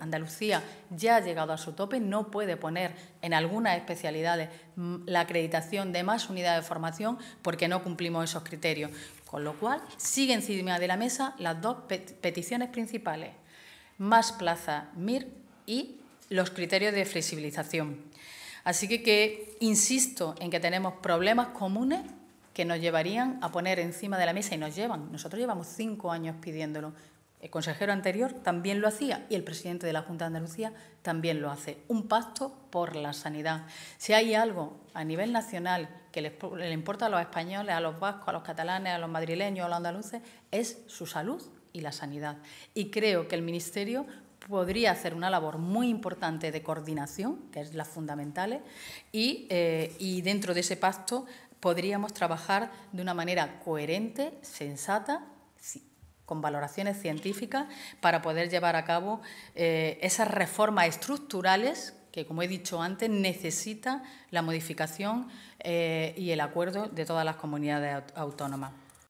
Andalucía ya ha llegado a su tope, no puede poner en algunas especialidades la acreditación de más unidades de formación porque no cumplimos esos criterios. Con lo cual, siguen encima de la mesa las dos peticiones principales, más plaza MIR y los criterios de flexibilización. Así que, que insisto en que tenemos problemas comunes que nos llevarían a poner encima de la mesa y nos llevan. Nosotros llevamos cinco años pidiéndolo el consejero anterior también lo hacía y el presidente de la Junta de Andalucía también lo hace. Un pacto por la sanidad. Si hay algo a nivel nacional que le importa a los españoles, a los vascos, a los catalanes, a los madrileños, a los andaluces, es su salud y la sanidad. Y creo que el Ministerio podría hacer una labor muy importante de coordinación, que es la fundamental, y, eh, y dentro de ese pacto podríamos trabajar de una manera coherente, sensata con valoraciones científicas para poder llevar a cabo eh, esas reformas estructurales que, como he dicho antes, necesita la modificación eh, y el acuerdo de todas las comunidades autónomas.